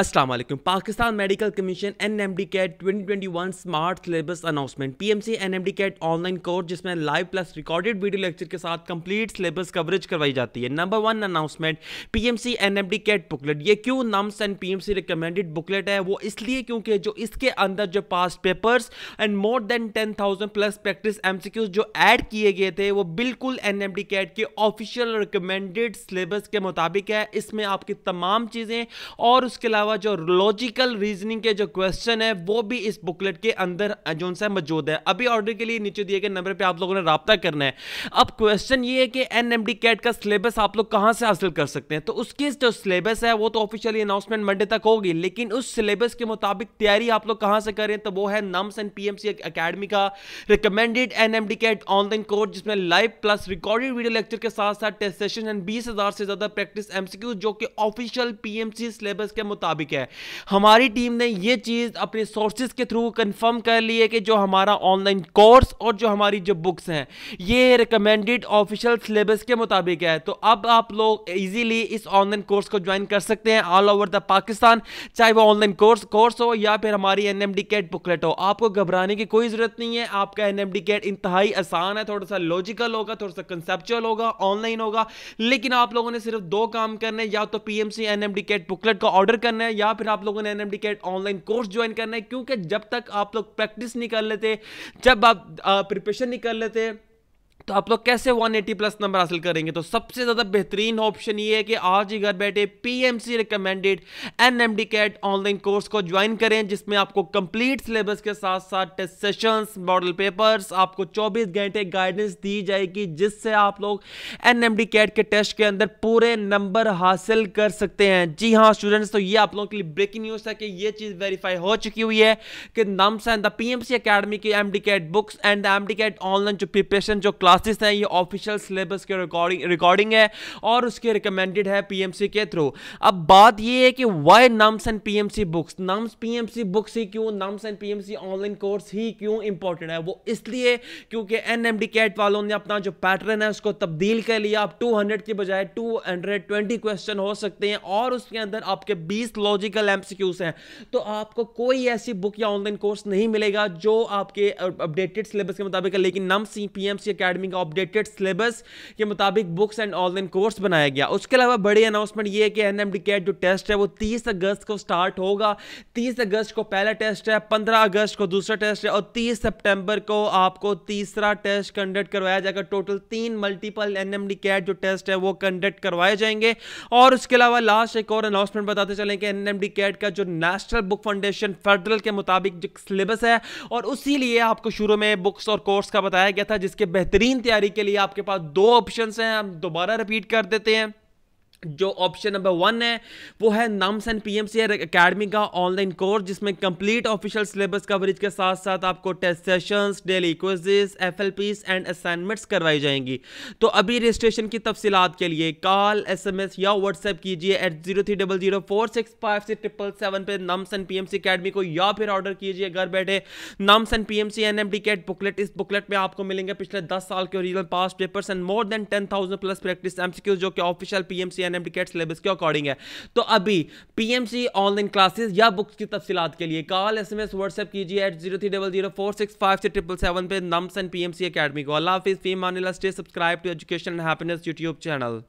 Aslam Pakistan medical commission N M D CAT twenty twenty one smart syllabus announcement P M C N M D CAT online course जिसमें live plus recorded video lecture के साथ complete syllabus coverage करवाई जाती है number one announcement P M C N M D CAT booklet ये क्यों NUMS and P M C recommended booklet है वो इसलिए क्योंकि जो इसके अंदर जो past papers and more than ten thousand plus practice M C Qs जो एड किए गए थे वो बिल्कुल एन एम डी कैट के ऑफिशियल रिकमेंडेड सिलेबस के मुताबिक है इसमें आपकी तमाम चीज़ें और उसके अलावा अलावा जो लॉजिकल रीजनिंग के जो क्वेश्चन है वो भी इस बुकलेट के अंदर जो सा मौजूद है अभी ऑर्डर के लिए नीचे दिए गए नंबर पे आप लोगों ने रबता करना है अब क्वेश्चन ये है कि एन कैट का सिलेबस आप लोग कहाँ से हासिल कर सकते हैं तो उसकी जो सिलेबस है वो तो ऑफिशियली अनाउंसमेंट मंडे तक होगी लेकिन उस सिलेबस के मुताबिक तैयारी आप लोग कहाँ से करें तो वो है नम्स एंड पीएमसी एकेडमी का recommended NMD CAT online course जिसमें live plus recorded video lecture के साथ साथ टेस्ट सेशन एंड बीस से ज्यादा प्रैक्टिस एमसीक्यू जो कि ऑफिशियल पीएमसी सिलेबस के मुताबिक मुताबिक है हमारी टीम ने ये चीज़ अपने सोर्सेज के थ्रू कंफर्म कर ली है कि जो हमारा ऑनलाइन कोर्स और जो हमारी जो बुक्स हैं ये रिकमेंडेड ऑफिशियल सिलेबस के मुताबिक है तो अब आप लोग इजीली इस ऑनलाइन कोर्स को ज्वाइन कर सकते हैं ऑल ओवर द पाकिस्तान चाहे वो ऑनलाइन कोर्स कोर्स हो या फिर हमारी एन कैट बुकलेट हो आपको घबराने की कोई ज़रूरत नहीं है आपका एन एम कैट इंतहाई आसान है थोड़ा सा लॉजिकल होगा थोड़ा सा कंसेप्चुअल होगा ऑनलाइन होगा लेकिन आप लोगों ने सिर्फ दो काम करने या तो P M C N M CAT booklet का ऑर्डर करना करना है या फिर आप लोगों ने N M online course join करना है क्योंकि जब तक आप लोग प्रैक्टिस नहीं कर लेते जब आप प्रिपरेशन नहीं कर लेते तो आप लोग कैसे 180 प्लस नंबर हासिल करेंगे तो सबसे ज़्यादा बेहतरीन ऑप्शन ये है कि आज ही घर बैठे PMC recommended NMD CAT online course को ज्वाइन करें जिसमें आपको कंप्लीट सिलेबस के साथ साथ टेस्ट सेशंस मॉडल पेपर्स आपको 24 घंटे गाइडेंस दी जाएगी जिससे आप लोग एनएमडी कैट के टेस्ट के अंदर पूरे नंबर हासिल कर सकते हैं जी हाँ स्टूडेंट्स तो ये आप लोगों के लिए ब्रेकिंग न्यूज़ है कि ये चीज़ वेरीफाई हो चुकी हुई है कि NUMS and the P M C की M CAT books and the M CAT online जो प्रिपरेशन जो क्लास क्लासेस हैं ये ऑफिशियल सिलेबस के रिकॉर्डिंग रिकॉर्डिंग है और उसके रिकमेंडेड है पीएमसी के थ्रू अब बात ये है कि why NUMS and PMC books NUMS PMC books ही क्यों NUMS and PMC online course ही क्यों इंपॉर्टेंट है वो इसलिए क्योंकि एन कैट वालों ने अपना जो पैटर्न है उसको तब्दील कर लिया आप टू के बजाय टू क्वेश्चन हो सकते हैं और उसके अंदर आपके बीस लॉजिकल एमसीक्यूज हैं तो आपको कोई ऐसी बुक या ऑनलाइन कोर्स नहीं मिलेगा जो आपके अपडेटेड सिलेबस के मुताबिक है लेकिन नम्स C P M C academy का अपडेटेड सिलेबस के मुताबिक बुक्स एंड ऑनलाइन कोर्स बनाया गया उसके अलावा बड़ी अनाउंसमेंट ये है कि एन कैट जो टेस्ट है वो तीस अगस्त को स्टार्ट होगा तीस अगस्त को पहला टेस्ट है पंद्रह अगस्त को दूसरा टेस्ट है और तीस सितंबर को आपको तीसरा टेस्ट कंडक्ट करवाया जाएगा टोटल तीन मल्टीपल एन कैट जो टेस्ट है वो कंडक्ट करवाए जाएंगे और उसके अलावा लास्ट एक और अनाउंसमेंट बताते चलें कि एन कैट का जो नेशनल बुक फाउंडेशन फेडरल के मुताबिक जो सिलेबस है और उसी लिए आपको शुरू में बुक्स और कोर्स का बताया गया था जिसके बेहतरीन बेहतरीन तैयारी के लिए आपके पास दो ऑप्शन हैं हम दोबारा रिपीट कर देते हैं जो ऑप्शन नंबर वन है वो है NUMS and P M PMCR academy का ऑनलाइन कोर्स जिसमें कंप्लीट ऑफिशियल सिलेबस कवरेज के साथ साथ आपको test sessions daily quizzes piece and assignments करवाई जाएंगी तो अभी रजिस्ट्रेशन की तफसीत के लिए कॉल एस एम एस या व्हाट्सएप कीजिए at zero three double zero four six five six triple seven पर नम्स एंड पीएमसी अकेडमी को या फिर ऑर्डर कीजिए घर बैठे NUMS and PMC D CAT booklet इस बुकलेट में आपको मिलेंगे पिछले दस साल के original past papers and more than ten thousand plus practice Qs जो कि official PMC NMT syllabus e के अकॉर्डिंग है तो अभी पीएमसी ऑनलाइन क्लासेस या बुक्स की तफसीत के लिए call S M S WhatsApp कीजिए at zero three double zero four six five से ट्रिपल सेवन पे नम्स एंड पीएमसी अकेडमी को अल्लाह हाफिज फीम मानिला stay subscribe to education and happiness YouTube channel